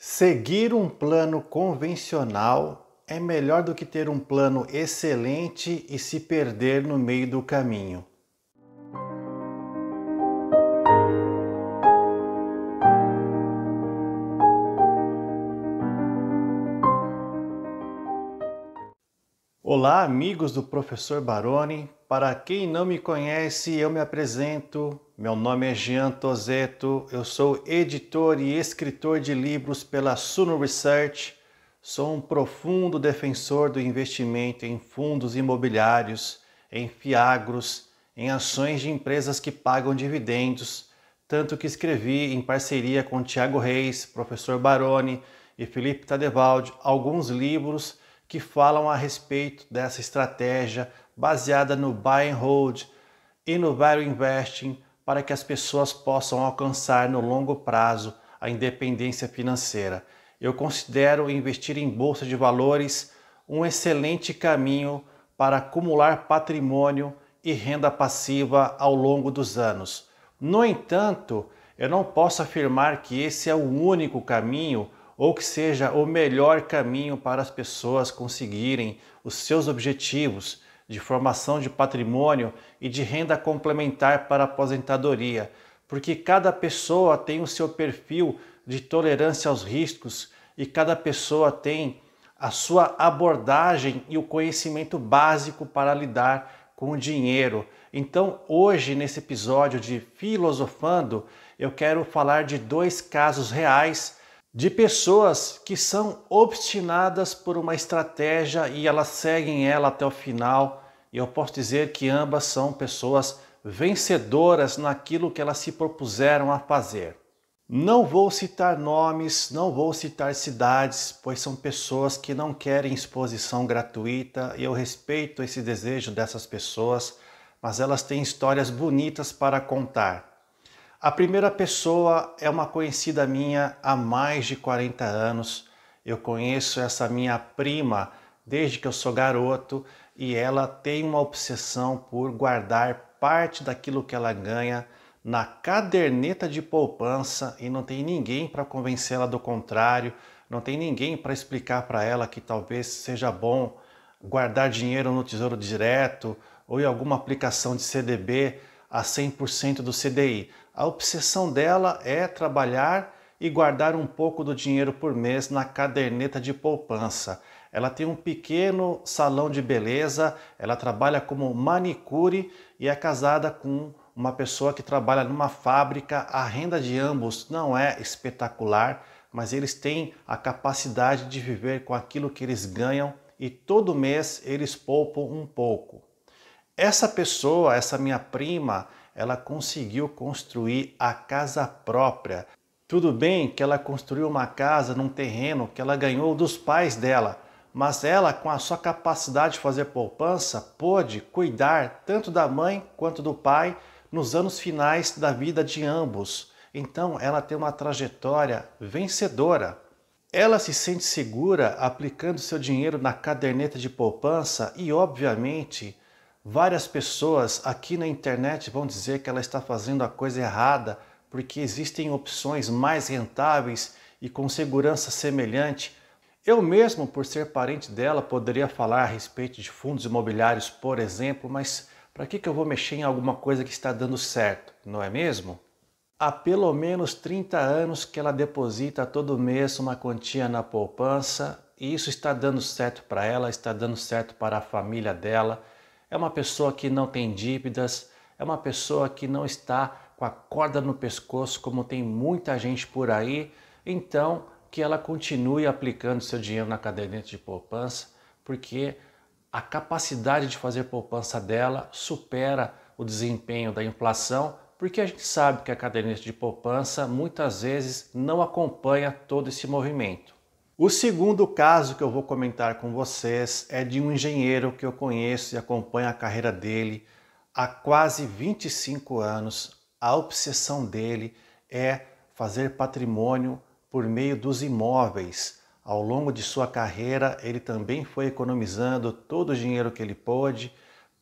Seguir um plano convencional é melhor do que ter um plano excelente e se perder no meio do caminho. Olá, amigos do professor Baroni. Para quem não me conhece, eu me apresento. Meu nome é Jean Tozeto, eu sou editor e escritor de livros pela Suno Research, sou um profundo defensor do investimento em fundos imobiliários, em fiagros, em ações de empresas que pagam dividendos, tanto que escrevi em parceria com Tiago Reis, professor Baroni e Felipe Tadevalde alguns livros que falam a respeito dessa estratégia baseada no buy and hold e no value investing para que as pessoas possam alcançar no longo prazo a independência financeira. Eu considero investir em bolsa de valores um excelente caminho para acumular patrimônio e renda passiva ao longo dos anos. No entanto, eu não posso afirmar que esse é o único caminho ou que seja o melhor caminho para as pessoas conseguirem os seus objetivos de formação de patrimônio e de renda complementar para aposentadoria, porque cada pessoa tem o seu perfil de tolerância aos riscos e cada pessoa tem a sua abordagem e o conhecimento básico para lidar com o dinheiro. Então, hoje, nesse episódio de Filosofando, eu quero falar de dois casos reais de pessoas que são obstinadas por uma estratégia e elas seguem ela até o final. E eu posso dizer que ambas são pessoas vencedoras naquilo que elas se propuseram a fazer. Não vou citar nomes, não vou citar cidades, pois são pessoas que não querem exposição gratuita e eu respeito esse desejo dessas pessoas, mas elas têm histórias bonitas para contar. A primeira pessoa é uma conhecida minha há mais de 40 anos. Eu conheço essa minha prima desde que eu sou garoto e ela tem uma obsessão por guardar parte daquilo que ela ganha na caderneta de poupança e não tem ninguém para convencê-la do contrário, não tem ninguém para explicar para ela que talvez seja bom guardar dinheiro no Tesouro Direto ou em alguma aplicação de CDB a 100% do CDI. A obsessão dela é trabalhar e guardar um pouco do dinheiro por mês na caderneta de poupança. Ela tem um pequeno salão de beleza, ela trabalha como manicure e é casada com uma pessoa que trabalha numa fábrica. A renda de ambos não é espetacular, mas eles têm a capacidade de viver com aquilo que eles ganham e todo mês eles poupam um pouco. Essa pessoa, essa minha prima, ela conseguiu construir a casa própria. Tudo bem que ela construiu uma casa num terreno que ela ganhou dos pais dela, mas ela, com a sua capacidade de fazer poupança, pôde cuidar tanto da mãe quanto do pai nos anos finais da vida de ambos. Então, ela tem uma trajetória vencedora. Ela se sente segura aplicando seu dinheiro na caderneta de poupança e, obviamente, Várias pessoas aqui na internet vão dizer que ela está fazendo a coisa errada porque existem opções mais rentáveis e com segurança semelhante. Eu mesmo, por ser parente dela, poderia falar a respeito de fundos imobiliários, por exemplo, mas para que, que eu vou mexer em alguma coisa que está dando certo, não é mesmo? Há pelo menos 30 anos que ela deposita todo mês uma quantia na poupança e isso está dando certo para ela, está dando certo para a família dela é uma pessoa que não tem dívidas, é uma pessoa que não está com a corda no pescoço, como tem muita gente por aí. Então, que ela continue aplicando seu dinheiro na caderneta de poupança, porque a capacidade de fazer poupança dela supera o desempenho da inflação, porque a gente sabe que a caderneta de poupança muitas vezes não acompanha todo esse movimento. O segundo caso que eu vou comentar com vocês é de um engenheiro que eu conheço e acompanho a carreira dele há quase 25 anos. A obsessão dele é fazer patrimônio por meio dos imóveis. Ao longo de sua carreira, ele também foi economizando todo o dinheiro que ele pôde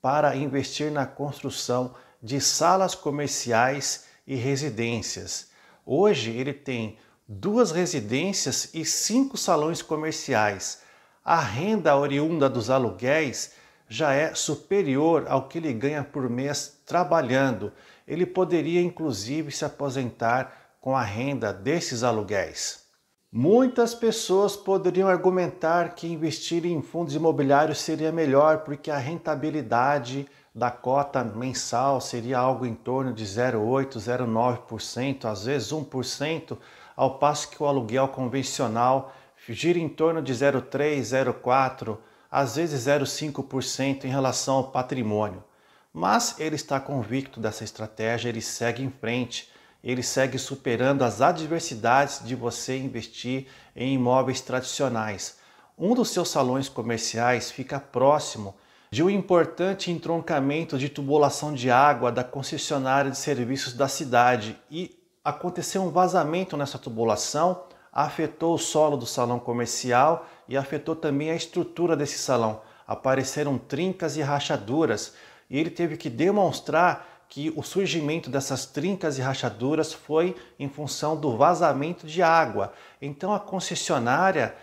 para investir na construção de salas comerciais e residências. Hoje ele tem duas residências e cinco salões comerciais. A renda oriunda dos aluguéis já é superior ao que ele ganha por mês trabalhando. Ele poderia inclusive se aposentar com a renda desses aluguéis. Muitas pessoas poderiam argumentar que investir em fundos imobiliários seria melhor porque a rentabilidade da cota mensal seria algo em torno de 0,8, 0,9%, às vezes 1%, ao passo que o aluguel convencional gira em torno de 0,3, 0,4, às vezes 0,5% em relação ao patrimônio. Mas ele está convicto dessa estratégia, ele segue em frente, ele segue superando as adversidades de você investir em imóveis tradicionais. Um dos seus salões comerciais fica próximo de um importante entroncamento de tubulação de água da concessionária de serviços da cidade e aconteceu um vazamento nessa tubulação, afetou o solo do salão comercial e afetou também a estrutura desse salão. Apareceram trincas e rachaduras e ele teve que demonstrar que o surgimento dessas trincas e rachaduras foi em função do vazamento de água. Então a concessionária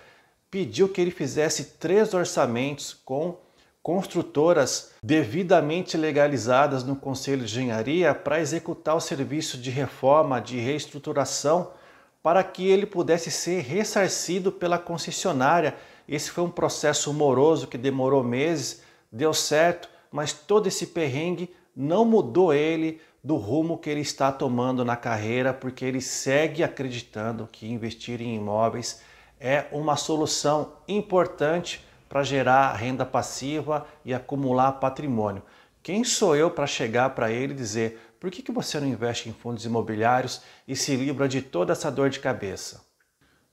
pediu que ele fizesse três orçamentos com construtoras devidamente legalizadas no Conselho de Engenharia para executar o serviço de reforma, de reestruturação, para que ele pudesse ser ressarcido pela concessionária. Esse foi um processo moroso que demorou meses, deu certo, mas todo esse perrengue não mudou ele do rumo que ele está tomando na carreira, porque ele segue acreditando que investir em imóveis é uma solução importante para gerar renda passiva e acumular patrimônio. Quem sou eu para chegar para ele e dizer por que, que você não investe em fundos imobiliários e se livra de toda essa dor de cabeça?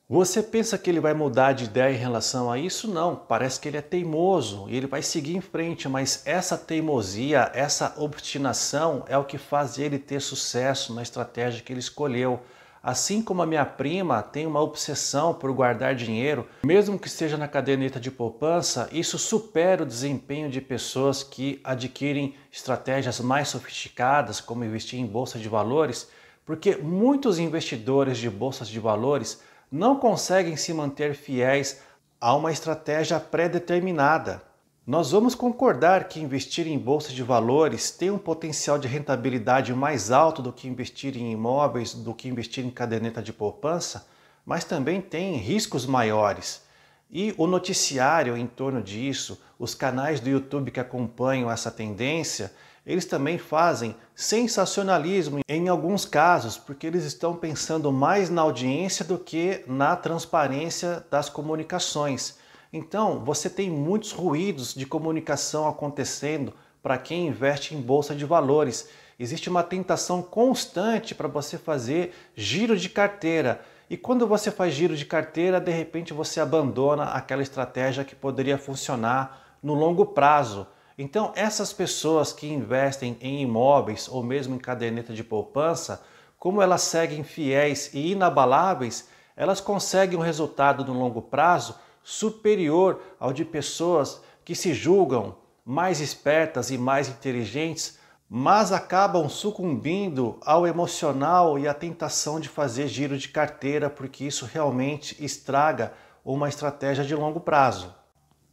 Você pensa que ele vai mudar de ideia em relação a isso? Não, parece que ele é teimoso e ele vai seguir em frente, mas essa teimosia, essa obstinação é o que faz ele ter sucesso na estratégia que ele escolheu. Assim como a minha prima tem uma obsessão por guardar dinheiro, mesmo que esteja na caderneta de poupança, isso supera o desempenho de pessoas que adquirem estratégias mais sofisticadas, como investir em bolsa de valores, porque muitos investidores de bolsas de valores não conseguem se manter fiéis a uma estratégia pré-determinada. Nós vamos concordar que investir em bolsa de valores tem um potencial de rentabilidade mais alto do que investir em imóveis, do que investir em caderneta de poupança, mas também tem riscos maiores. E o noticiário em torno disso, os canais do YouTube que acompanham essa tendência, eles também fazem sensacionalismo em alguns casos, porque eles estão pensando mais na audiência do que na transparência das comunicações. Então, você tem muitos ruídos de comunicação acontecendo para quem investe em bolsa de valores. Existe uma tentação constante para você fazer giro de carteira. E quando você faz giro de carteira, de repente você abandona aquela estratégia que poderia funcionar no longo prazo. Então, essas pessoas que investem em imóveis ou mesmo em caderneta de poupança, como elas seguem fiéis e inabaláveis, elas conseguem um resultado no longo prazo superior ao de pessoas que se julgam mais espertas e mais inteligentes, mas acabam sucumbindo ao emocional e à tentação de fazer giro de carteira, porque isso realmente estraga uma estratégia de longo prazo.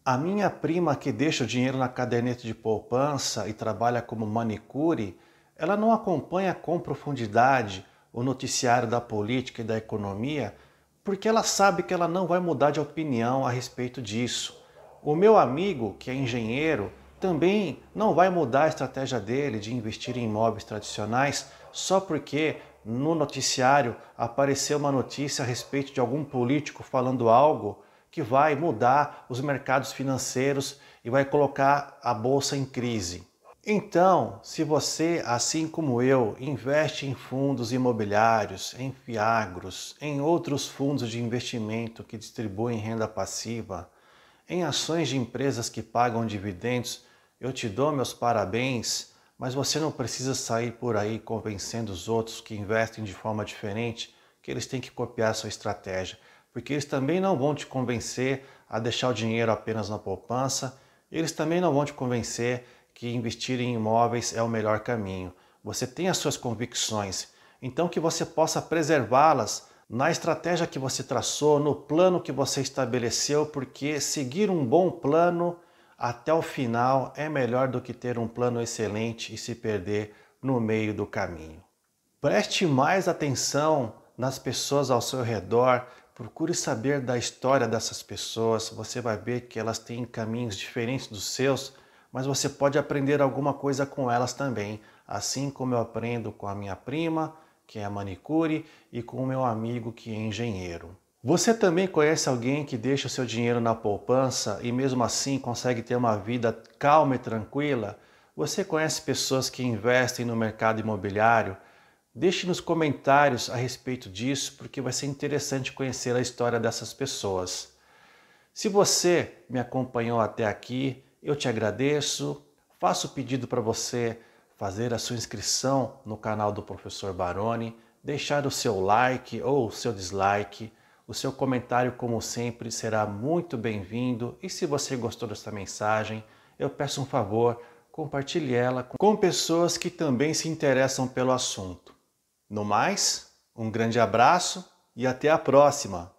A minha prima que deixa o dinheiro na caderneta de poupança e trabalha como manicure, ela não acompanha com profundidade o noticiário da política e da economia porque ela sabe que ela não vai mudar de opinião a respeito disso. O meu amigo, que é engenheiro, também não vai mudar a estratégia dele de investir em imóveis tradicionais só porque no noticiário apareceu uma notícia a respeito de algum político falando algo que vai mudar os mercados financeiros e vai colocar a bolsa em crise. Então, se você, assim como eu, investe em fundos imobiliários, em fiagros, em outros fundos de investimento que distribuem renda passiva, em ações de empresas que pagam dividendos, eu te dou meus parabéns, mas você não precisa sair por aí convencendo os outros que investem de forma diferente que eles têm que copiar sua estratégia, porque eles também não vão te convencer a deixar o dinheiro apenas na poupança, eles também não vão te convencer que investir em imóveis é o melhor caminho. Você tem as suas convicções, então que você possa preservá-las na estratégia que você traçou, no plano que você estabeleceu, porque seguir um bom plano até o final é melhor do que ter um plano excelente e se perder no meio do caminho. Preste mais atenção nas pessoas ao seu redor, procure saber da história dessas pessoas, você vai ver que elas têm caminhos diferentes dos seus mas você pode aprender alguma coisa com elas também, assim como eu aprendo com a minha prima, que é manicure, e com o meu amigo, que é engenheiro. Você também conhece alguém que deixa o seu dinheiro na poupança e mesmo assim consegue ter uma vida calma e tranquila? Você conhece pessoas que investem no mercado imobiliário? Deixe nos comentários a respeito disso, porque vai ser interessante conhecer a história dessas pessoas. Se você me acompanhou até aqui, eu te agradeço. Faço o pedido para você fazer a sua inscrição no canal do Professor Baroni, deixar o seu like ou o seu dislike. O seu comentário, como sempre, será muito bem-vindo. E se você gostou dessa mensagem, eu peço um favor, compartilhe ela com pessoas que também se interessam pelo assunto. No mais, um grande abraço e até a próxima!